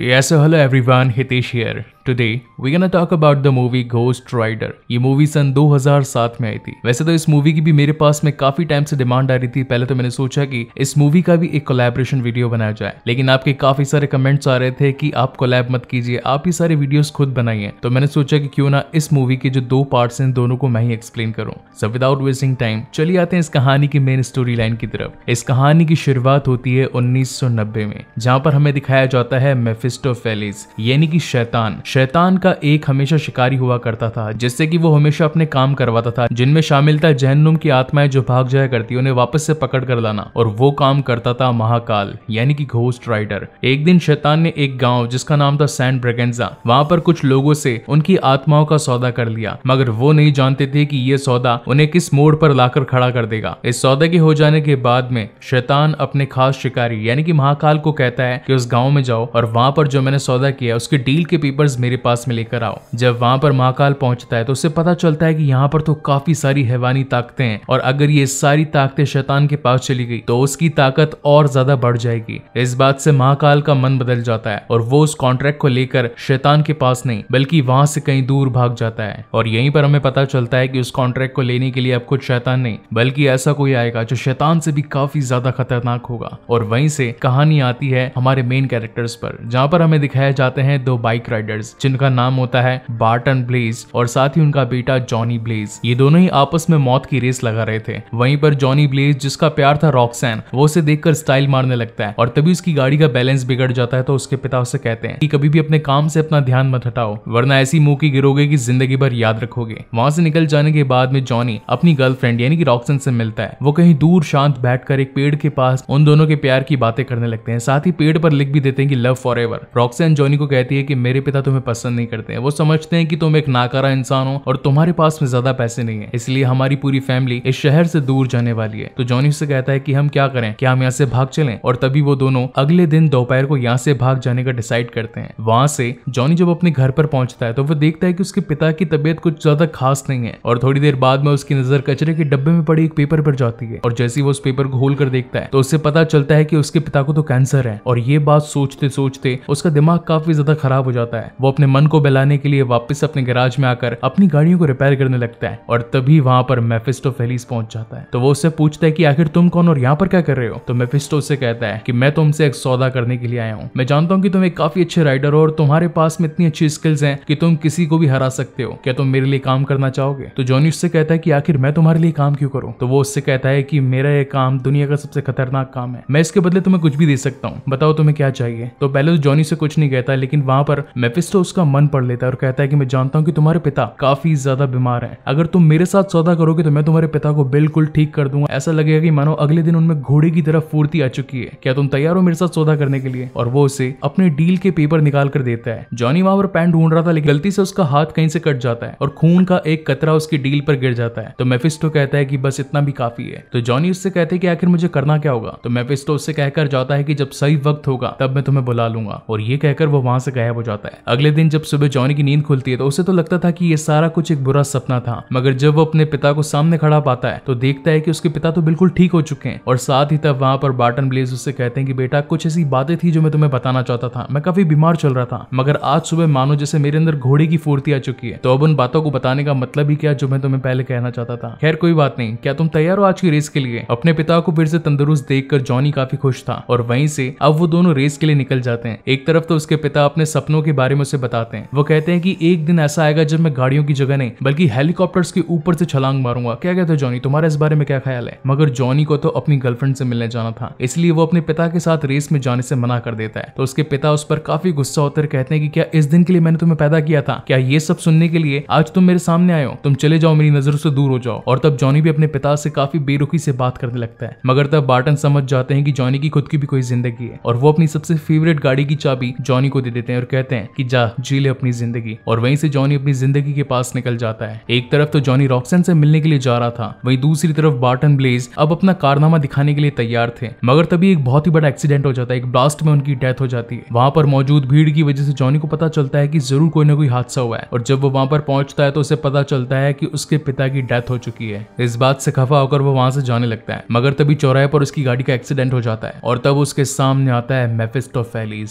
Yes, so hello everyone, Hitesh here. Today we gonna talk about the movie Ghost Rider ये movie सन 2007 में आई थी वैसे तो इस मूवी की भी मेरे पास में काफी टाइम से डिमांड आ रही थी पहले तो मैंने सोचा कि इस मूवी का भी एक कोलैबोरेशन वीडियो बनाया जाए लेकिन आपके काफी सारे कमेंट्स आ रहे थे कि आप कोलैब मत कीजिए आप ही सारे वीडियोस खुद बनाइए तो मैंने सोचा कि क्यों ना इस मूवी के जो दो पार्ट्स हैं दोनों को मैं ही एक्सप्लेन करूं सो विदाउट वेस्टिंग टाइम चलिए आते हैं इस कहानी की मेन स्टोरी लाइन की तरफ इस कहानी की शुरुआत होती है उन्नीस में जहाँ पर हमें दिखाया जाता है मेफिस्टो फेलिस यानी कि शैतान शैतान का एक हमेशा शिकारी हुआ करता था जिससे कि वो हमेशा अपने काम करवाता था जिनमें शामिल था जहनुम की आत्माएं जो भाग जाया करती उन्हें वापस से पकड़ कर लाना और वो काम करता था महाकाल यानी कि घोस्ट राइडर एक दिन शैतान ने एक गाँव जिसका नाम था सैंड ब्रगेंजा वहां पर कुछ लोगों से उनकी आत्माओं का सौदा कर लिया मगर वो नहीं जानते थे कि ये सौदा उन्हें किस मोड़ पर लाकर खड़ा कर देगा इस सौदे के हो जाने के बाद में शैतान अपने खास शिकारी यानी कि महाकाल को कहता है कि उस गांव में जाओ और वहां पर जो मैंने सौदा किया उसके डील के पेपर्स मेरे पास में लेकर आओ जब वहां पर महाकाल पहुंचता है तो उसे पता चलता है कि यहाँ पर तो काफी सारी हैवानी ताकतें हैं और अगर ये सारी ताकतें शैतान के पास चली गई तो उसकी ताकत और ज्यादा बढ़ जाएगी इस बात से महाकाल का मन बदल जाता है और वो उस कॉन्ट्रैक्ट को लेकर शैतान के पास नहीं बल्कि वहां से कहीं दूर भाग जाता है और यहीं पर हमें पता चलता है कि उस कॉन्ट्रैक्ट को लेने के लिए अब कुछ शैतान नहीं बल्कि ऐसा कोई आएगा जो शैतान से भी काफी ज्यादा खतरनाक होगा और वहीं से कहानी आती है हमारे मेन कैरेक्टर्स पर जहाँ पर हमें दिखाया जाते हैं दो बाइक राइडर्स जिनका नाम होता है बार्टन ब्लेज और साथ ही उनका बेटा जॉनी ब्लेज ये दोनों ही आपस में मौत की रेस लगा रहे थे वहीं पर जॉनी ब्लेज जिसका प्यार था रॉक्सैन वो उसे देखकर स्टाइल मारने लगता है और तभी उसकी गाड़ी का बैलेंस बिगड़ जाता है तो उसके पिता उसे कहते हैं कि कभी भी अपने काम से अपना ध्यान मत हटाओ वरना ऐसी मुंह की गिरोगे की जिंदगी भर याद रखोगे वहां से निकल जाने के बाद में जॉनी अपनी गर्लफ्रेंड यानी कि रॉक्सन से मिलता है वो कहीं दूर शांत बैठकर एक पेड़ के पास उन दोनों के प्यार की बातें करने लगते हैं साथ ही पेड़ पर लिख भी देते हैं कि love forever Roxanne Johnny को कहती है कि मेरे पिता तुम्हें तुम्हें पसंद नहीं करते हैं वो समझते हैं कि तुम एक नाकारा इंसान हो और तुम्हारे पास में ज्यादा पैसे नहीं है इसलिए हमारी पूरी फैमिली इस शहर से दूर जाने वाली है तो जॉनी उससे कहता है कि हम क्या करें क्या हम यहाँ से भाग चले और तभी वो दोनों अगले दिन दोपहर को यहाँ से भाग जाने का डिसाइड करते हैं वहां से जॉनी जब अपने घर पर पहुंचता है तो वो देखता है कि उसके पिता की तबीयत कुछ ज्यादा खास नहीं है और थोड़ी देर बाद में उसकी नजर कचरे के डब्बे में पड़ी एक पेपर पर जाती है और जैसे वो उस पेपर को खोल कर देखता है तो उससे पता चलता है कि उसके पिता को तो कैंसर है और ये बात सोचते सोचते उसका दिमाग काफी ज्यादा खराब हो जाता है वो अपने मन को बहलाने के लिए वापस अपने गैराज में आकर अपनी गाड़ियों को रिपेयर करने लगता है और तभी वहां पर मेफिस्टो फेलिस पहुंच जाता है तो वो उससे पूछता है कि आखिर तुम कौन और यहाँ पर क्या कर रहे हो तो मेफिस्टो उससे कहता है कि मैं तुमसे तो एक सौदा करने के लिए आया हूँ मैं जानता हूँ कि तुम एक काफी अच्छे राइडर हो और तुम्हारे पास में इतनी अच्छी स्किल्स हैं कि तुम किसी को भी हरा सकते हो क्या तुम मेरे लिए काम करना चाहोगे तो जॉनी उससे कहता है कि आखिर मैं तुम्हारे लिए काम क्यों करूँ तो वो उससे कहता है कि मेरा ये काम दुनिया का सबसे खतरनाक काम है मैं इसके बदले तुम्हें कुछ भी दे सकता हूँ बताओ तुम्हें क्या चाहिए तो पहले तो जॉनी से कुछ नहीं कहता लेकिन वहां पर मेफिस्टो उसका मन पड़ लेता है और कहता है कि मैं जानता हूँ कि तुम्हारे पिता काफी ज्यादा बीमार है अगर तुम मेरे साथ सौदा करोगे तो मैं तुम्हारे पिता को बिल्कुल ठीक कर दूंगा ऐसा लगेगा कि मानो अगले दिन उनमें घोड़े की तरह फूर्ती आ चुकी है क्या तुम तैयार हो मेरे साथ सौदा करने के लिए और वो उसे अपने डील के पेपर निकाल कर देता है जॉनी वहां पर पैन ढूंढ रहा था लेकिन गलती से उसका हाथ कहीं से कट जाता है और खून का एक कतरा उसकी डील पर गिर जाता है तो मेफिस्टो कहता है कि बस इतना भी काफी है तो जॉनी उससे कहते हैं कि आखिर मुझे करना क्या होगा तो मेफिस्टो उससे कहकर जाता है कि जब सही वक्त होगा तब मैं तुम्हें बुला लूंगा और ये कहकर वो वहां से गायब हो जाता है अगले अगले दिन जब सुबह जॉनी की नींद खुलती है तो उसे तो लगता था कि ये सारा कुछ एक बुरा सपना था मगर जब वो अपने पिता को सामने खड़ा पाता है तो देखता है कि उसके पिता तो बिल्कुल ठीक हो चुके हैं और साथ ही तब वहां पर बार्टन ब्लेज उससे कहते हैं कि बेटा कुछ ऐसी बातें थी जो मैं तुम्हें बताना चाहता था मैं काफी बीमार चल रहा था मगर आज सुबह मानो जैसे मेरे अंदर घोड़े की फूर्ती आ चुकी है तो अब उन बातों को बताने का मतलब ही क्या जो मैं तुम्हें पहले कहना चाहता था खैर कोई बात नहीं क्या तुम तैयार हो आज की रेस के लिए अपने पिता को फिर से तंदुरुस्त देख जॉनी काफी खुश था और वहीं से अब वो दोनों रेस के लिए निकल जाते हैं एक तरफ तो उसके पिता अपने सपनों के बारे में उसे बताते हैं वो कहते हैं कि एक दिन ऐसा आएगा जब मैं गाड़ियों की जगह नहीं बल्कि हेलीकॉप्टर्स के ऊपर से छलांग मारूंगा क्या कहते हो जॉनी तुम्हारा इस बारे में क्या ख्याल है मगर जॉनी को तो अपनी गर्लफ्रेंड से मिलने जाना था इसलिए वो अपने पिता के साथ रेस में जाने से मना कर देता है तो उसके पिता उस पर काफी गुस्सा होते कहते हैं कि क्या इस दिन के लिए मैंने तुम्हें पैदा किया था क्या ये सब सुनने के लिए आज तुम मेरे सामने आयो तुम चले जाओ मेरी नजरों से दूर हो जाओ और तब जॉनी भी अपने पिता से काफी बेरुखी से बात करने लगता है मगर तब बार्टन समझ जाते हैं कि जॉनी की खुद की भी कोई जिंदगी है और वो अपनी सबसे फेवरेट गाड़ी की चाबी जॉनी को दे देते हैं और कहते हैं कि जा जा जी ले अपनी जिंदगी और वहीं से जॉनी अपनी जिंदगी के पास निकल जाता है एक तरफ तो जॉनी रॉक्सन से मिलने के लिए जा रहा था वहीं दूसरी तरफ बार्टन ब्लेज अब अपना कारनामा दिखाने के लिए तैयार थे मगर तभी एक बहुत ही बड़ा एक्सीडेंट हो जाता है एक ब्लास्ट में उनकी डेथ हो जाती है वहां पर मौजूद भीड़ की वजह से जॉनी को पता चलता है की जरूर कोई ना कोई हादसा हुआ है और जब वो वहां पर पहुंचता है तो उसे पता चलता है की उसके पिता की डेथ हो चुकी है इस बात से खफा होकर वो वहां से जाने लगता है मगर तभी चौराहे पर उसकी गाड़ी का एक्सीडेंट हो जाता है और तब उसके सामने आता है मेफिस्टो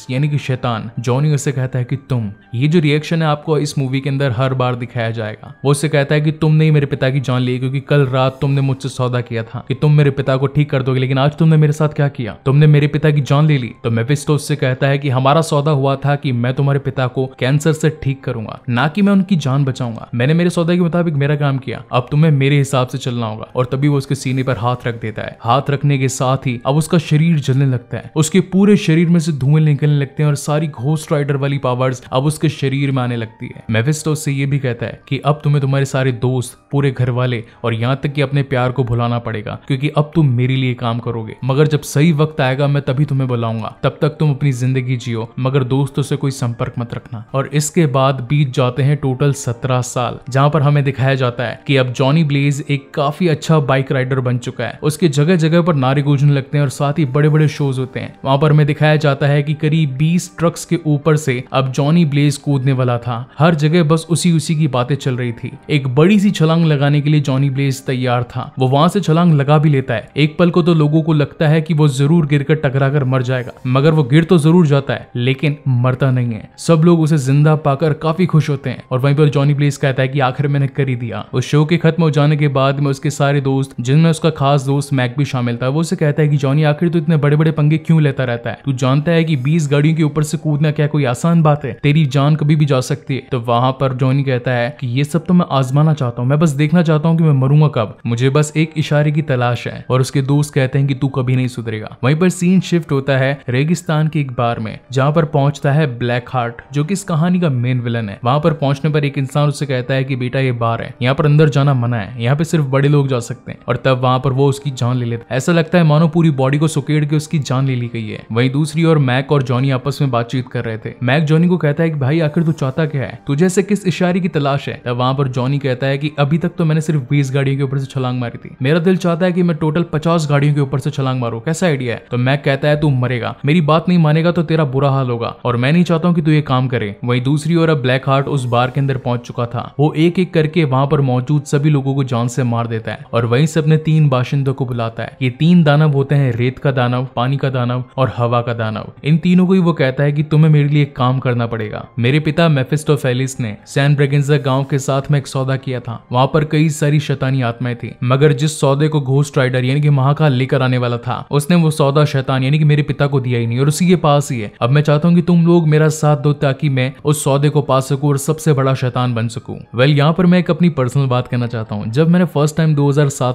यानी कि शैतान जॉनी उसे कहता है कि तुम तुम ये जो रिएक्शन है आपको इस मूवी के अंदर हर बार दिखाया जाएगा वो उसे कहता है कि तुमने ही मेरे पिता की जान ली क्योंकि कल रात तुमने मुझसे सौदा किया था कि तुम मेरे पिता को ठीक कर दोगे लेकिन आज तुमने मेरे साथ क्या किया तुमने मेरे पिता की जान ले ली तो मेफिस्टो उससे कहता है कि हमारा सौदा हुआ था कि मैं तुम्हारे पिता को कैंसर से ठीक करूंगा ना कि मैं उनकी जान बचाऊंगा मैंने मेरे सौदा के मुताबिक मेरा काम किया अब तुम्हें मेरे हिसाब से चलना होगा और तभी वो उसके सीने पर हाथ रख देता है हाथ रखने के साथ ही अब उसका शरीर जलने लगता है उसके पूरे शरीर में से धुएं निकलने लगते हैं और सारी घोस्ट राइडर वाली पावर्स अब उसके शरीर में आने लगती है मेफिस्टो से ये भी कहता है कि अब तुम्हें तुम्हारे सारे दोस्त पूरे घर वाले और यहाँ तक कि अपने प्यार को भुलाना पड़ेगा क्योंकि अब तुम मेरे लिए काम करोगे मगर जब सही वक्त आएगा मैं तभी तुम्हें बुलाऊंगा तब तक तुम अपनी जिंदगी जियो मगर दोस्तों से कोई संपर्क मत रखना और इसके बाद बीत जाते हैं टोटल सत्रह साल जहाँ पर हमें दिखाया जाता है कि अब जॉनी ब्लेज एक काफी अच्छा बाइक राइडर बन चुका है उसके जगह जगह पर नारे गूंजने लगते हैं और साथ ही बड़े बड़े शोज होते हैं वहां पर हमें दिखाया जाता है कि करीब बीस ट्रक्स के ऊपर से अब जॉनी पानी ब्लेज कूदने वाला था हर जगह बस उसी उसी की बातें चल रही थी एक बड़ी सी छलांग लगाने के लिए जॉनी ब्लेज तैयार था वो वहां से छलांग लगा भी लेता है एक पल को तो लोगों को लगता है कि वो जरूर गिर कर टकरा कर मर जाएगा मगर वो गिर तो जरूर जाता है लेकिन मरता नहीं है सब लोग उसे जिंदा पाकर काफी खुश होते हैं और वहीं पर जॉनी ब्लेज कहता है कि आखिर मैंने कर ही दिया उस शो के खत्म हो जाने के बाद में उसके सारे दोस्त जिनमें उसका खास दोस्त मैक भी शामिल था वो उसे कहता है कि जॉनी आखिर तो इतने बड़े बड़े पंगे क्यों लेता रहता है तू जानता है कि बीस गाड़ियों के ऊपर से कूदना क्या कोई आसान बात है तेरी जान कभी भी जा सकती है तो वहां पर जॉनी कहता है कि ये सब तो मैं आजमाना चाहता हूँ मैं बस देखना चाहता हूँ कि मैं मरूंगा कब मुझे बस एक इशारे की तलाश है और उसके दोस्त कहते हैं कि तू कभी नहीं सुधरेगा वहीं पर सीन शिफ्ट होता है रेगिस्तान के एक बार में जहाँ पर पहुंचता है ब्लैक हार्ट जो की इस कहानी का मेन विलन है वहां पर पहुंचने पर एक इंसान उससे कहता है कि बेटा ये बार है यहाँ पर अंदर जाना मना है यहाँ पे सिर्फ बड़े लोग जा सकते हैं और तब वहां पर वो उसकी जान ले लेता ऐसा लगता है मानो पूरी बॉडी को सुकेड़ के उसकी जान ले ली गई है वहीं दूसरी ओर मैक और जॉनी आपस में बातचीत कर रहे थे मैक जॉनी को कहता कहता है कि भाई आखिर तू चाहता क्या है तुझे ऐसे किस इशारे की तलाश है तब वहां पर जॉनी कहता है कि अभी तक तो मैंने सिर्फ बीस गाड़ियों के ऊपर से छलांग मारी थी मेरा दिल चाहता है कि मैं टोटल पचास गाड़ियों के ऊपर से छलांग मारू कैसा आइडिया है तो मैं कहता है तू मरेगा मेरी बात नहीं मानेगा तो तेरा बुरा हाल होगा और मैं नहीं चाहता हूँ कि तू ये काम करे वही दूसरी ओर अब ब्लैक हार्ट उस बार के अंदर पहुंच चुका था वो एक एक करके वहां पर मौजूद सभी लोगों को जान से मार देता है और वही सबने तीन बाशिंदों को बुलाता है ये तीन दानव होते हैं रेत का दानव पानी का दानव और हवा का दानव इन तीनों को ही वो कहता है कि तुम्हें मेरे लिए एक काम करना पड़ेगा पड़ेगा मेरे पिता मेफिस्टो फेलिस ने सैन ब्रेगेंजा गांव के साथ में एक सौदा किया था वहां पर कई सारी शैतानी आत्माएं थी मगर जिस सौदे को घोस्ट राइडर यानी कि महाकाल लेकर आने वाला था उसने वो सौदा शैतान यानी कि मेरे पिता को दिया ही नहीं और उसी के पास ही है अब मैं चाहता हूँ कि तुम लोग मेरा साथ दो ताकि मैं उस सौदे को पा सकूँ और सबसे बड़ा शैतान बन सकूं वेल यहाँ पर मैं एक अपनी पर्सनल बात करना चाहता हूँ जब मैंने फर्स्ट टाइम दो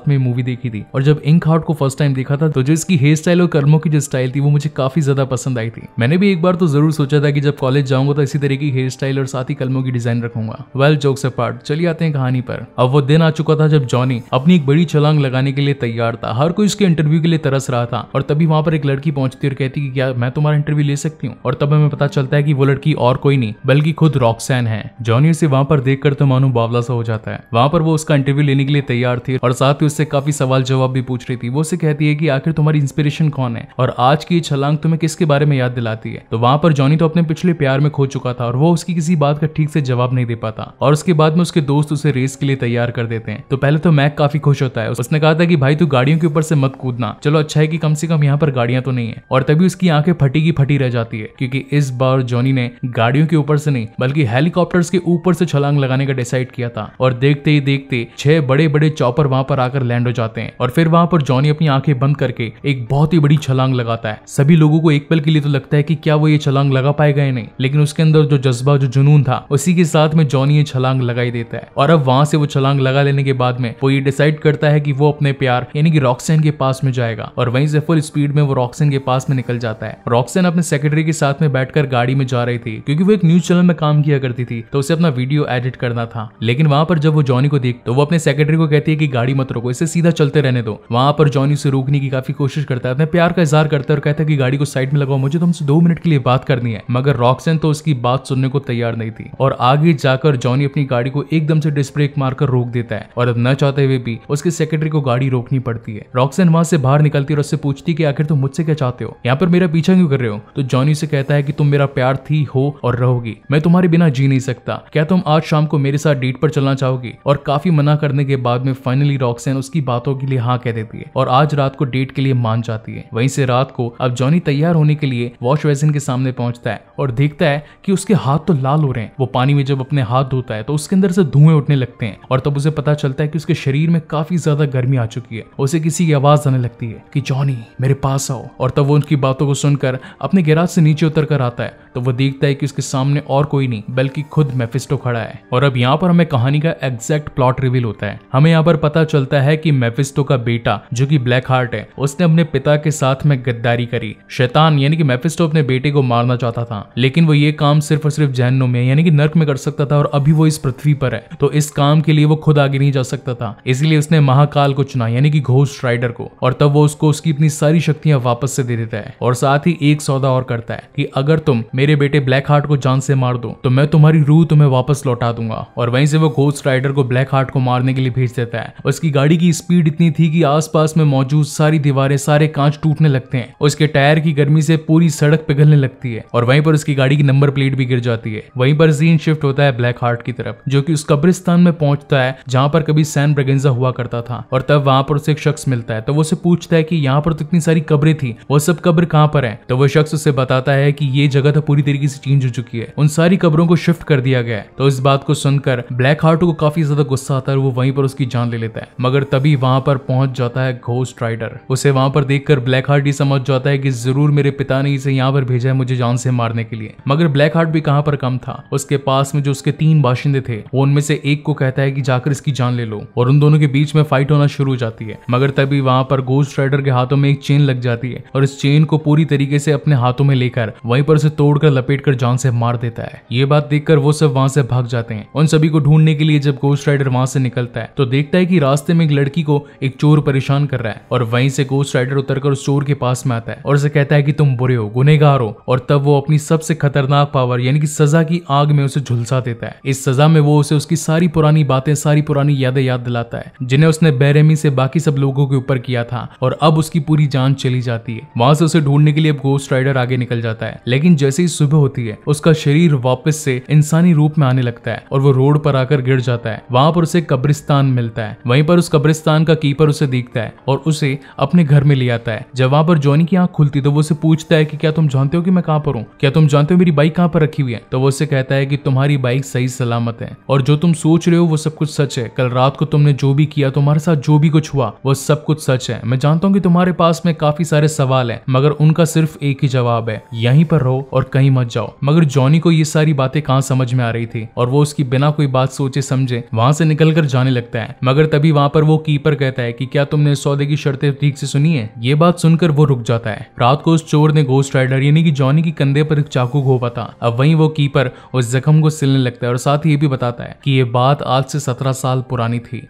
में मूवी देखी थी और जब इंक हार्ट को फर्स्ट टाइम देखा था तो जो इसकी हेयर स्टाइल और कर्मों की जो स्टाइल थी वो मुझे काफी ज्यादा पसंद आई थी मैंने भी एक बार तो जरूर सोचा था कि जब कॉलेज जाऊंगा तो इसी तरह की हेयर स्टाइल और साथ ही कलमों की डिजाइन रखूंगा वेल जोक से पार्ट चलिए आते हैं कहानी पर अब वो दिन आ चुका था जब जॉनी अपनी एक बड़ी छलांग लगाने के लिए तैयार था हर कोई उसके इंटरव्यू के लिए तरस रहा था और तभी वहां पर एक लड़की पहुंचती और कहती कि क्या मैं तुम्हारा इंटरव्यू ले सकती हूँ और तब हमें पता चलता है कि वो लड़की और कोई नहीं बल्कि खुद रॉक्सैन है जॉनी उसे वहां पर देख तो मानो बावला सा हो जाता है वहां पर वो उसका इंटरव्यू लेने के लिए तैयार थी और साथ ही उससे काफी सवाल जवाब भी पूछ रही थी वो उसे कहती है कि आखिर तुम्हारी इंस्पिरेशन कौन है और आज की छलांग तुम्हें किसके बारे में याद दिलाती है तो वहां पर जॉनी तो अपने पिछले प्यार में खो चुका था और वो उसकी किसी बात का ठीक से जवाब नहीं दे पाता और उसके बाद में उसके दोस्त उसे रेस के लिए तैयार कर देते हैं तो पहले तो मैक काफी खुश होता है उसने कहा था कि भाई तू गाड़ियों के ऊपर से मत कूदना चलो अच्छा है कि कम से कम यहाँ पर गाड़ियां तो नहीं है और तभी उसकी आंखें फटी की फटी रह जाती है क्योंकि इस बार जॉनी ने गाड़ियों के ऊपर से नहीं बल्कि हेलीकॉप्टर्स के ऊपर से छलांग लगाने का डिसाइड किया था और देखते ही देखते छह बड़े बड़े चौपर वहां पर आकर लैंड हो जाते हैं और फिर वहां पर जॉनी अपनी आंखें बंद करके एक बहुत ही बड़ी छलांग लगाता है सभी लोगों को एक पल के लिए तो लगता है कि क्या वो ये छलांग लगा पाएगा या नहीं लेकिन उस उसके अंदर जो जज्बा जो जुनून था उसी के साथ में जॉनी ये छलांग लगाई देता है और अब वहां से वो छलांग लगा लेने के बाद में वो ये डिसाइड करता है कि वो अपने प्यार यानी कि रॉक्सन के पास में जाएगा और वहीं से फुल स्पीड में वो रॉक्सन के पास में निकल जाता है रॉक्सन अपने सेक्रेटरी के साथ में बैठकर गाड़ी में जा रही थी क्योंकि वो एक न्यूज चैनल में काम किया करती थी तो उसे अपना वीडियो एडिट करना था लेकिन वहां पर जब वो जॉनी को देख तो वो अपने सेक्रेटरी को कहती है कि गाड़ी मत रोको इसे सीधा चलते रहने दो वहां पर जॉनी से रोकने की काफी कोशिश करता है अपने प्यार का इजहार करता है और कहता है कि गाड़ी को साइड में लगाओ मुझे तुमसे तो दो मिनट के लिए बात करनी है मगर रॉक्सन तो उसके उसकी बात सुनने को तैयार नहीं थी और आगे जाकर जॉनी अपनी गाड़ी को एकदम से डिस्ब्रेक मारकर रोक देता है और अब न चाहते हुए भी उसके सेक्रेटरी को गाड़ी रोकनी पड़ती है रॉक्सन वहां से बाहर निकलती है और उससे पूछती की आखिर तुम मुझसे क्या चाहते हो यहाँ पर मेरा पीछा क्यों कर रहे हो तो जॉनी से कहता है की तुम मेरा प्यार थी हो और रहोगी मैं तुम्हारे बिना जी नहीं सकता क्या तुम आज शाम को मेरे साथ डेट पर चलना चाहोगी और काफी मना करने के बाद में फाइनली रॉक्सन उसकी बातों के लिए हाँ कह देती है और आज रात को डेट के लिए मान जाती है वहीं से रात को अब जॉनी तैयार होने के लिए वॉश बेसिन के सामने पहुंचता है और देखता है कि उसके हाथ तो लाल हो रहे हैं वो पानी में जब अपने हाथ धोता है तो उसके अंदर से धुएं उठने लगते हैं और तब उसे पता चलता है कि उसके शरीर में काफी ज्यादा गर्मी आ चुकी है उसे किसी की आवाज आने लगती है कि जॉनी मेरे पास आओ और तब वो उनकी बातों को सुनकर अपने गैराज से नीचे उतर कर आता है तो वो देखता है कि उसके सामने और कोई नहीं बल्कि खुद मेफिस्टो खड़ा है और अब यहाँ पर हमें कहानी का एग्जैक्ट प्लॉट रिवील होता है हमें यहाँ पर पता चलता है कि मेफिस्टो का बेटा जो कि ब्लैक हार्ट है उसने अपने पिता के साथ में गद्दारी करी शैतान यानी कि मेफिस्टो अपने बेटे को मारना चाहता था लेकिन वो ये काम काम सिर्फ और सिर्फ जहनम में यानी कि नर्क में कर सकता था और अभी वो इस पृथ्वी पर है तो इस काम के लिए वो खुद आगे नहीं जा सकता था इसलिए उसने महाकाल को चुना यानी कि घोस्ट राइडर को और तब वो उसको उसकी अपनी सारी शक्तियां वापस से दे देता है और साथ ही एक सौदा और करता है कि अगर तुम मेरे बेटे ब्लैक हार्ट को जान से मार दो तो मैं तुम्हारी रूह तुम्हें वापस लौटा दूंगा और वहीं से वो घोस्ट राइडर को ब्लैक हार्ट को मारने के लिए भेज देता है उसकी गाड़ी की स्पीड इतनी थी कि आसपास में मौजूद सारी दीवारें सारे कांच टूटने लगते हैं उसके टायर की गर्मी से पूरी सड़क पिघलने लगती है और वहीं पर उसकी गाड़ी की नंबर प्लेट ब्लेड भी गिर जाती है वहीं पर जीन शिफ्ट होता है ब्लैक हार्ट की तरफ जो कि उस कब्रिस्तान में पहुंचता है जहां पर कभी सैन ब्रगेंजा हुआ करता था और तब वहां पर उसे एक शख्स मिलता है तो वो उसे पूछता है कि यहाँ पर तो इतनी सारी कब्रें थी वो सब कब्र कहाँ पर है तो वो शख्स उसे बताता है कि ये जगह तो पूरी तरीके से चेंज हो चुकी है उन सारी कब्रों को शिफ्ट कर दिया गया है तो इस बात को सुनकर ब्लैक हार्ट को काफी ज्यादा गुस्सा आता है वो वहीं पर उसकी जान ले लेता है मगर तभी वहां पर पहुंच जाता है घोस्ट राइडर उसे वहां पर देखकर ब्लैक हार्ट ही समझ जाता है कि जरूर मेरे पिता ने इसे यहाँ पर भेजा है मुझे जान से मारने के लिए मगर ब्लैक ब्लैक हार्ट भी कहां पर कम था उसके पास में जो उसके तीन बाशिंदे थे वो उनमें से एक को कहता है कि जाकर इसकी जान ले लो और उन दोनों के बीच में फाइट होना शुरू हो जाती है मगर तभी वहां पर गोस्ट राइडर के हाथों में एक चेन लग जाती है और इस चेन को पूरी तरीके से अपने हाथों में लेकर वहीं पर उसे तोड़कर लपेटकर जान से मार देता है ये बात देखकर वो सब वहां से भाग जाते हैं उन सभी को ढूंढने के लिए जब गोस्ट राइडर वहां से निकलता है तो देखता है कि रास्ते में एक लड़की को एक चोर परेशान कर रहा है और वहीं से गोस्ट राइडर उतरकर उस चोर के पास में आता है और उसे कहता है कि तुम बुरे हो गुनेगार हो और तब वो अपनी सबसे खतरनाक पावर यानी कि सजा की आग में उसे झुलसा देता है इस सजा में वो उसे उसकी सारी पुरानी बातें सारी पुरानी यादें याद दिलाता है जिन्हें उसने बेरहमी से बाकी सब लोगों के ऊपर किया था और अब उसकी पूरी जान चली जाती है वहां से उसे ढूंढने के लिए अब गोस्ट राइडर आगे निकल जाता है लेकिन जैसे ही सुबह होती है उसका शरीर वापस से इंसानी रूप में आने लगता है और वो रोड पर आकर गिर जाता है वहां पर उसे कब्रिस्तान मिलता है वहीं पर उस कब्रिस्तान का कीपर उसे देखता है और उसे अपने घर में ले आता है जब वहां पर जॉनी की आंख खुलती तो वो उसे पूछता है कि क्या तुम जानते हो कि मैं कहां पर हूं क्या तुम जानते हो मेरी बाइक कहाँ कहाँ पर रखी हुई है तो वो उसे कहता है कि तुम्हारी बाइक सही सलामत है और जो तुम सोच रहे हो वो सब कुछ सच है कल रात को तुमने जो भी किया तुम्हारे साथ जो भी कुछ हुआ वो सब कुछ सच है मैं जानता हूँ कि तुम्हारे पास में काफी सारे सवाल है मगर उनका सिर्फ एक ही जवाब है यहीं पर रहो और कहीं मत जाओ मगर जॉनी को ये सारी बातें कहाँ समझ में आ रही थी और वो उसकी बिना कोई बात सोचे समझे वहां से निकल कर जाने लगता है मगर तभी वहां पर वो कीपर कहता है कि क्या तुमने सौदे की शर्तें ठीक से सुनी है ये बात सुनकर वो रुक जाता है रात को उस चोर ने घोस्ट राइडर यानी कि जॉनी की कंधे पर एक चाकू घोपा था अब वहीं वो कीपर उस जख्म को सिलने लगता है और साथ ही ये भी बताता है कि ये बात आज से सत्रह साल पुरानी थी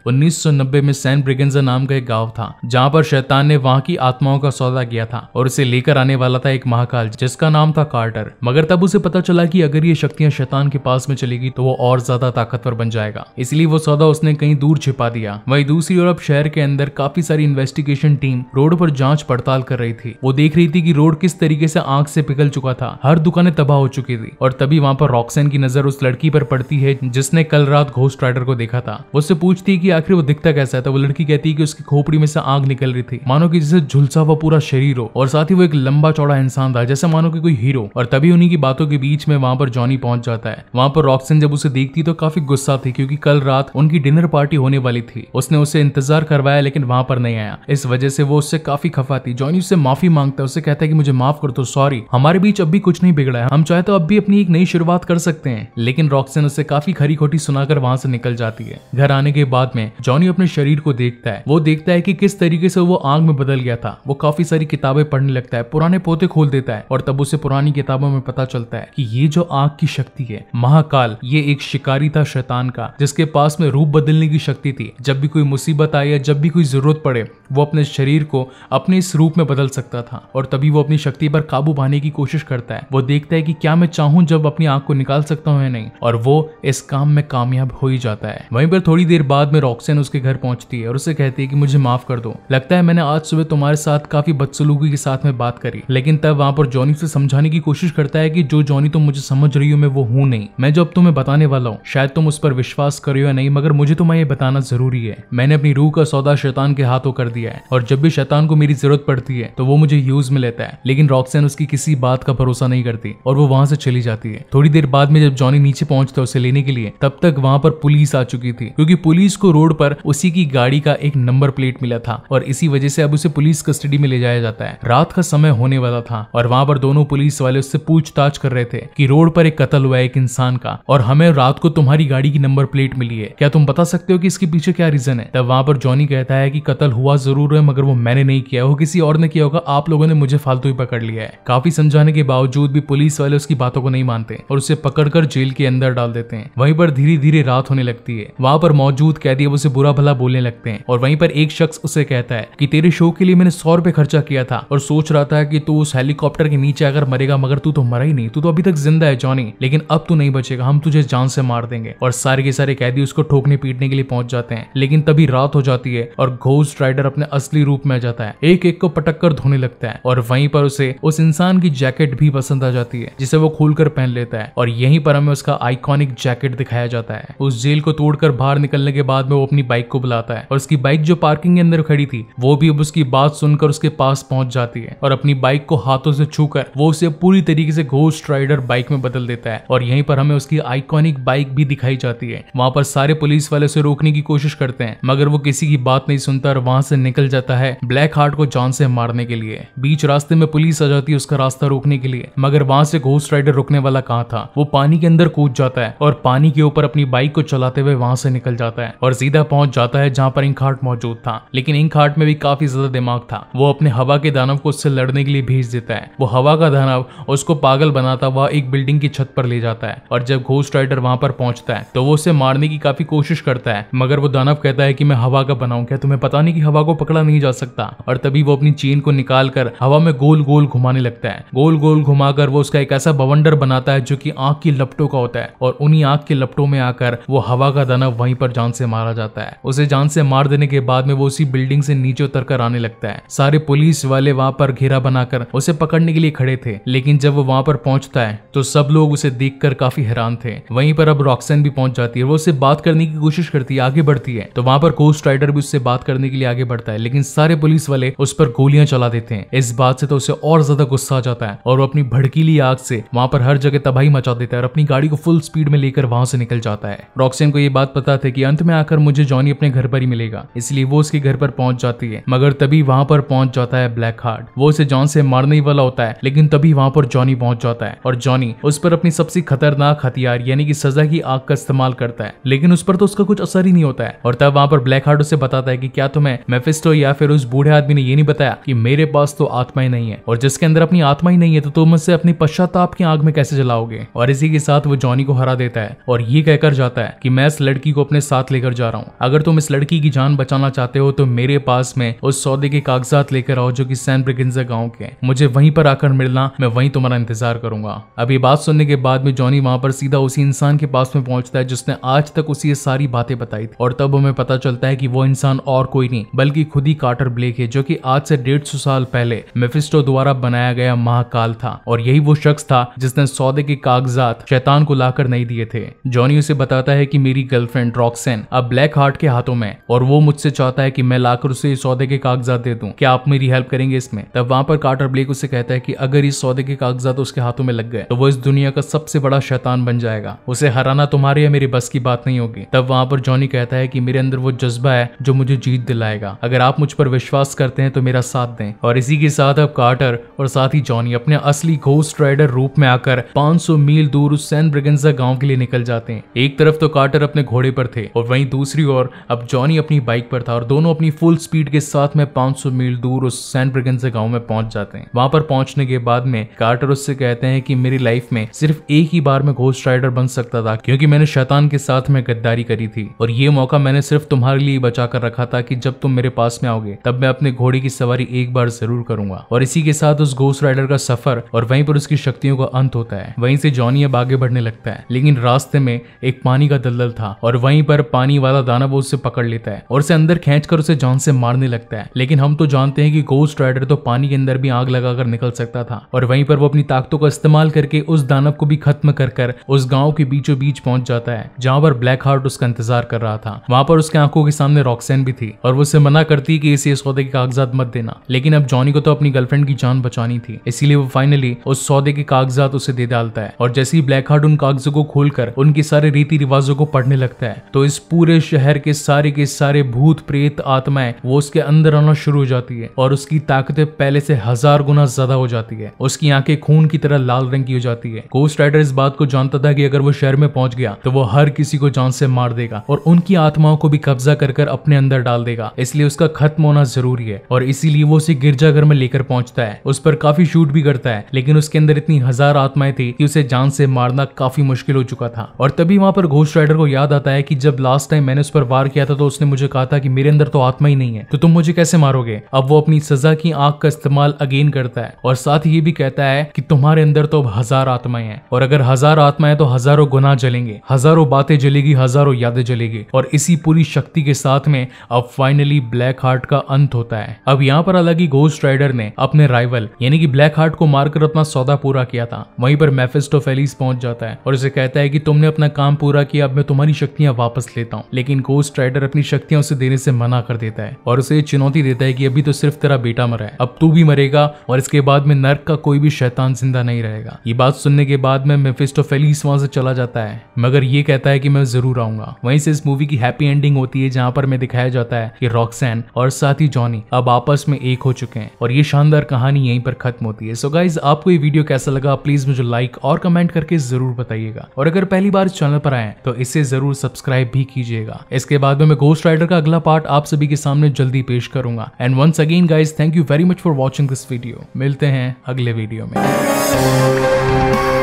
नब्बे में सैन ब्रिगेंजा नाम का एक गाँव था जहाँ पर शैतान ने वहां की आत्माओं का सौदा किया था और उसे लेकर आने वाला था एक महाकाल जिसका नाम था कार्टर मगर तब उसे पता चला की अगर ये शक्तियाँ शैतान के पास में चलेगी तो वो और ज्यादा ताकतवर बन जाएगा इसलिए वो सौदा उसने कहीं दूर छिपा दिया वही दूसरी ओर अब शहर के अंदर काफी सारी इन्वेस्टिगेशन टीम रोड पर जांच पड़ताल कर रही थी वो देख रही थी कि रोड किस तरीके से आंख से पिघल चुका था हर दुकानें तबाह हो चुकी चुकी थी और तभी वहाँ पर रॉक्सन की नजर उस लड़की पर पड़ती है जिसने कल रात घोस्ट राइडर को देखा था उससे पूछती है कि आखिर वो दिखता कैसा है तो वो लड़की कहती है कि उसकी खोपड़ी में से आग निकल रही थी मानो कि जिसे झुलसा हुआ पूरा शरीर हो और साथ ही वो एक लंबा चौड़ा इंसान था जैसे मानो की कोई हीरो और तभी उन्हीं की बातों के बीच में वहां पर जॉनी पहुंच जाता है वहां पर रॉक्सन जब उसे देखती तो काफी गुस्सा थी क्योंकि कल रात उनकी डिनर पार्टी होने वाली थी उसने उसे इंतजार करवाया लेकिन वहां पर नहीं आया इस वजह से वो उससे काफी खफा थी जॉनी उससे माफी मांगता है उसे कहता है कि मुझे माफ कर दो सॉरी हमारे बीच अब भी कुछ नहीं बिगड़ा है हम चाहे तो अब अब भी अपनी एक नई शुरुआत कर सकते हैं लेकिन रॉक्सन उसे काफी खरी खोटी सुनाकर वहां से निकल जाती है घर आने के बाद में जॉनी अपने शरीर को देखता है वो देखता है कि किस तरीके से वो आग में बदल गया था वो काफी सारी किताबें पढ़ने लगता है पुराने पोते खोल देता है और तब उसे पुरानी किताबों में पता चलता है कि ये जो आग की शक्ति है महाकाल ये एक शिकारी था शैतान का जिसके पास में रूप बदलने की शक्ति थी जब भी कोई मुसीबत आए या जब भी कोई जरूरत पड़े वो अपने शरीर को अपने इस रूप में बदल सकता था और तभी वो अपनी शक्ति पर काबू पाने की कोशिश करता है वो देखता है कि क्या मैं चाहूँ जब अपनी आँख को निकाल सकता हूँ या नहीं और वो इस काम में कामयाब हो ही जाता है वहीं पर थोड़ी देर बाद में रॉक्सन उसके घर पहुंचती है और उसे कहती है कि मुझे माफ कर दो लगता है मैंने आज सुबह तुम्हारे साथ काफी बदसलूकी के साथ में बात करी लेकिन तब वहां पर जॉनी से समझाने की कोशिश करता है कि जो जॉनी तुम मुझे समझ रही हो मैं वो हूँ नहीं मैं जो अब तुम्हें बताने वाला हूँ शायद तुम उस पर विश्वास करो या नहीं मगर मुझे तुम्हें ये बताना जरूरी है मैंने अपनी रूह का सौदा शैतान के हाथों कर दिया है और जब भी शैतान को मेरी जरूरत पड़ती है तो वो मुझे यूज में लेता है लेकिन रॉक्सन उसकी किसी बात का भरोसा नहीं करती और वो वहां से चली जाती है थोड़ी देर बाद में जब जॉनी नीचे पहुंचता है उसे लेने के लिए तब तक वहां पर पुलिस आ चुकी थी क्योंकि पुलिस को रोड पर उसी की गाड़ी का एक नंबर प्लेट मिला था और इसी वजह से अब उसे पुलिस कस्टडी में ले जाया जाता है रात का समय होने वाला था और वहां पर दोनों पुलिस वाले उससे पूछताछ कर रहे थे कि रोड पर एक कत्ल हुआ है एक इंसान का और हमें रात को तुम्हारी गाड़ी की नंबर प्लेट मिली है क्या तुम बता सकते हो कि इसके पीछे क्या रीजन है तब वहां पर जॉनी कहता है कि कत्ल हुआ जरूर है मगर वो मैंने नहीं किया वो किसी और ने किया होगा आप लोगों ने मुझे फालतू ही पकड़ लिया है काफी समझाने के बावजूद भी पुलिस वाले उसकी बातों को नहीं मानते और उसे पकड़कर जेल के अंदर डाल देते हैं वहीं पर धीरे धीरे रात होने लगती है वहां पर मौजूद कैदी अब उसे बुरा भला बोलने लगते हैं और वहीं पर एक शख्स उसे कहता है कि तेरे शो के लिए मैंने सौ रुपए खर्चा किया था और सोच रहा था कि तू उस हेलीकॉप्टर के नीचे अगर मरेगा मगर तू तो मरा ही नहीं तू तो अभी तक जिंदा है जॉनी लेकिन अब तू नहीं बचेगा हम तुझे जान से मार देंगे और सारे के सारे कैदी उसको ठोकने पीटने के लिए पहुंच जाते हैं लेकिन तभी रात हो जाती है और घोस्ट राइडर अपने असली रूप में आ जाता है एक एक को पटक कर धोने लगता है और वहीं पर उसे उस इंसान की जैकेट भी पसंद आ जाती है जिसे वो कर पहन लेता है और यहीं पर हमें उसका आइकॉनिक जैकेट दिखाया जाता है उस जेल को तोड़कर बाहर निकलने के बाद में वो अपनी बाइक को बुलाता है और उसकी बाइक जो पार्किंग के अंदर खड़ी थी वो भी अब उसकी बात सुनकर उसके पास पहुंच जाती है और अपनी बाइक को हाथों से छूकर वो उसे पूरी तरीके से घोस्ट राइडर बाइक में बदल देता है और यहीं पर हमें उसकी आइकॉनिक बाइक भी दिखाई जाती है वहां पर सारे पुलिस वाले उसे रोकने की कोशिश करते हैं मगर वो किसी की बात नहीं सुनता और वहां से निकल जाता है ब्लैक हार्ट को जान से मारने के लिए बीच रास्ते में पुलिस आ जाती है उसका रास्ता रोकने के लिए मगर वहां से घोस्ट राइडर राइडर रुकने वाला कहाँ था वो पानी के अंदर कूद जाता है और पानी के ऊपर अपनी बाइक को चलाते हुए वहां से निकल जाता है और सीधा पहुंच जाता है जहां पर इंखाट मौजूद था लेकिन इंखाट में भी काफी ज्यादा दिमाग था वो अपने हवा के दानव को उससे लड़ने के लिए भेज देता है वो हवा का दानव उसको पागल बनाता हुआ एक बिल्डिंग की छत पर ले जाता है और जब घोस्ट राइडर वहां पर पहुंचता है तो वो उसे मारने की काफी कोशिश करता है मगर वो दानव कहता है कि मैं हवा का बनाऊ क्या तुम्हें पता नहीं कि हवा को पकड़ा नहीं जा सकता और तभी वो अपनी चेन को निकाल कर हवा में गोल गोल घुमाने लगता है गोल गोल घुमाकर वो उसका एक ऐसा भवन वंडर बनाता है जो कि आग की लपटों का होता है और उन्हीं आग के लपटों में आकर वो हवा का दानव वहीं पर जान से मारा जाता है उसे जान से मार देने के बाद में वो उसी बिल्डिंग से नीचे उतर कर आने लगता है सारे पुलिस वाले वहां पर घेरा बनाकर उसे पकड़ने के लिए खड़े थे लेकिन जब वो वहां पर पहुंचता है तो सब लोग उसे देख काफी हैरान थे वहीं पर अब रॉक्सन भी पहुंच जाती है वो उसे बात करने की कोशिश करती है आगे बढ़ती है तो वहां पर कोस्ट राइडर भी उससे बात करने के लिए आगे बढ़ता है लेकिन सारे पुलिस वाले उस पर गोलियां चला देते हैं इस बात से तो उसे और ज्यादा गुस्सा आ जाता है और वो अपनी भड़कीली आग से वहां वहां पर हर जगह तबाही मचा देता है और अपनी गाड़ी को फुल स्पीड में लेकर वहां से निकल जाता है रॉक्सिन को यह बात पता था कि अंत में आकर मुझे जॉनी अपने घर पर ही मिलेगा इसलिए वो उसके घर पर पहुंच जाती है मगर तभी वहां पर पहुंच जाता है ब्लैक हार्ट वो उसे जॉन से मारने वाला होता है लेकिन तभी वहां पर जॉनी पहुंच जाता है और जॉनी उस पर अपनी सबसे खतरनाक हथियार यानी कि सजा की आग का इस्तेमाल करता है लेकिन उस पर तो उसका कुछ असर ही नहीं होता है और तब वहां पर ब्लैक हार्ट उसे बताता है कि क्या तुम्हें मेफिस्टो या फिर उस बूढ़े आदमी ने ये नहीं बताया कि मेरे पास तो आत्मा ही नहीं है और जिसके अंदर अपनी आत्मा ही नहीं है तो तुम उसे अपनी पश्चाताप की आग में कैसे जलाओगे और इसी के साथ वो जॉनी को हरा देता है और ये कहकर जाता है कि मैं इस लड़की को अपने साथ लेकर जा रहा हूँ अगर तुम इस लड़की की जान बचाना चाहते हो तो मेरे पास में उस सौदे के कागजात लेकर आओ जो की सैन ब्रिगिंजा गाँव के मुझे वहीं पर आकर मिलना मैं वहीं तुम्हारा इंतजार करूंगा अब ये बात सुनने के बाद में जॉनी वहां पर सीधा उसी इंसान के पास में पहुंचता है जिसने आज तक उसी ये सारी बातें बताई और तब हमें पता चलता है कि वो इंसान और कोई नहीं बल्कि खुद ही कार्टर ब्लेक है जो कि आज से डेढ़ सौ साल पहले मेफिस्टो द्वारा बनाया गया महाकाल था और यही वो शख्स था जिसने सौदे के कागजात शैतान को लाकर नहीं दिए थे जॉनी उसे बताता है कि मेरी गर्लफ्रेंड रॉक्सेन अब ब्लैक हार्ट के हाथों में और वो मुझसे चाहता है कि मैं लाकर उसे इस सौदे के कागजात दे दूं क्या आप मेरी हेल्प करेंगे इसमें तब वहां पर कार्टर ब्लेक उसे कहता है कि अगर इस सौदे के कागजात उसके हाथों में लग गए तो वो इस दुनिया का सबसे बड़ा शैतान बन जाएगा उसे हराना तुम्हारे या मेरे बस की बात नहीं होगी तब वहां पर जॉनी कहता है कि मेरे अंदर वो जज्बा है जो मुझे जीत दिलाएगा अगर आप मुझ पर विश्वास करते हैं तो मेरा साथ दें और इसी के साथ अब कार्टर और साथ ही जॉनी अपने असली घोस्ट राइडर रूप में आकर 500 मील दूर उस सैन ब्रिगेंजा गांव के लिए निकल जाते हैं एक तरफ तो कार्टर अपने घोड़े पर थे और वहीं दूसरी ओर अब जॉनी अपनी बाइक पर था और दोनों अपनी फुल स्पीड के साथ में 500 मील दूर उस सैन ब्रिगेंजा गांव में पहुंच जाते हैं वहां पर पहुंचने के बाद में कार्टर उससे कहते हैं कि मेरी लाइफ में सिर्फ एक ही बार में घोस्ट राइडर बन सकता था क्योंकि मैंने शैतान के साथ में गद्दारी करी थी और ये मौका मैंने सिर्फ तुम्हारे लिए बचा कर रखा था कि जब तुम मेरे पास में आओगे तब मैं अपने घोड़े की सवारी एक बार जरूर करूंगा और इसी के साथ उस घोस्ट राइडर का सफर और वहीं पर उसकी शक्तियों का शांत होता है वहीं से जॉनी अब आगे बढ़ने लगता है लेकिन रास्ते में एक पानी का दलदल था और वहीं पर पानी वाला दानव उसे पकड़ लेता है और उसे अंदर खींचकर उसे जॉन से मारने लगता है लेकिन हम तो जानते हैं कि गोस्ट राइडर तो पानी के अंदर भी आग लगाकर निकल सकता था और वहीं पर वो अपनी ताकतों का इस्तेमाल करके उस दानव को भी खत्म कर कर उस गांव के बीचों बीच पहुंच जाता है जहां पर ब्लैक हार्ट उसका इंतजार कर रहा था वहां पर उसके आंखों के सामने रॉक्सैन भी थी और वो उसे मना करती कि इसे सौदे के कागजात मत देना लेकिन अब जॉनी को तो अपनी गर्लफ्रेंड की जान बचानी थी इसीलिए वो फाइनली उस सौदे के कागजात साथ उसे दे डालता है और जैसे ही ब्लैक हार्ट उन कागजों को खोलकर उनके सारे रीति रिवाजों को पढ़ने लगता है तो इस पूरे शहर के सारे के सारे भूत प्रेत आत्माएं वो उसके अंदर आना शुरू हो जाती है और उसकी ताकतें पहले से हजार गुना ज्यादा हो जाती है उसकी आंखें खून की तरह लाल रंग की हो जाती है कोस्ट राइडर इस बात को जानता था कि अगर वो शहर में पहुंच गया तो वो हर किसी को जान से मार देगा और उनकी आत्माओं को भी कब्जा कर कर अपने अंदर डाल देगा इसलिए उसका खत्म होना जरूरी है और इसीलिए वो उसे गिरजाघर में लेकर पहुंचता है उस पर काफी शूट भी करता है लेकिन उसके अंदर इतनी हजार चार आत्माएं थी उसे जान से मारना काफी मुश्किल हो चुका था और तभी वहां पर घोष राइडर को याद आता है कि जब लास्ट टाइम मैंने उस पर वार किया था तो उसने मुझे कहा था कि मेरे अंदर तो आत्मा ही नहीं है तो तुम मुझे कैसे मारोगे अब वो अपनी सजा की आंख का इस्तेमाल अगेन करता है और साथ ही ये भी कहता है कि तुम्हारे अंदर तो अब हजार आत्माएं हैं और अगर हजार आत्माएं तो हजारों गुना जलेंगे हजारों बातें जलेगी हजारों यादें जलेगी और इसी पूरी शक्ति के साथ में अब फाइनली ब्लैक हार्ट का अंत होता है अब यहाँ पर अलग ही घोस्ट राइडर ने अपने राइवल यानी कि ब्लैक हार्ट को मारकर अपना सौदा पूरा किया था था वहीं पर मेफिस्टोफेलिस पहुंच जाता है और उसे कहता है कि तुमने अपना काम पूरा किया अब मैं तुम्हारी शक्तियां वापस लेता हूँ लेकिन गोस्ट राइडर अपनी शक्तियां उसे देने से मना कर देता है और उसे चुनौती देता है कि अभी तो सिर्फ तेरा बेटा मरा है अब तू भी मरेगा और इसके बाद में नर्क का कोई भी शैतान जिंदा नहीं रहेगा ये बात सुनने के बाद में मेफिस्टोफेलिस वहां से चला जाता है मगर ये कहता है कि मैं जरूर आऊंगा वहीं से इस मूवी की हैप्पी एंडिंग होती है जहां पर मैं दिखाया जाता है कि रॉक्सैन और साथ ही जॉनी अब आपस में एक हो चुके हैं और ये शानदार कहानी यहीं पर खत्म होती है सो गाइज आपको ये वीडियो कैसा लगा प्लीज प्लीज मुझे लाइक और कमेंट करके जरूर बताइएगा और अगर पहली बार चैनल पर आए तो इसे जरूर सब्सक्राइब भी कीजिएगा इसके बाद में मैं राइडर का अगला पार्ट आप सभी के सामने जल्दी पेश करूंगा and once again guys thank you very much for watching this video मिलते हैं अगले वीडियो में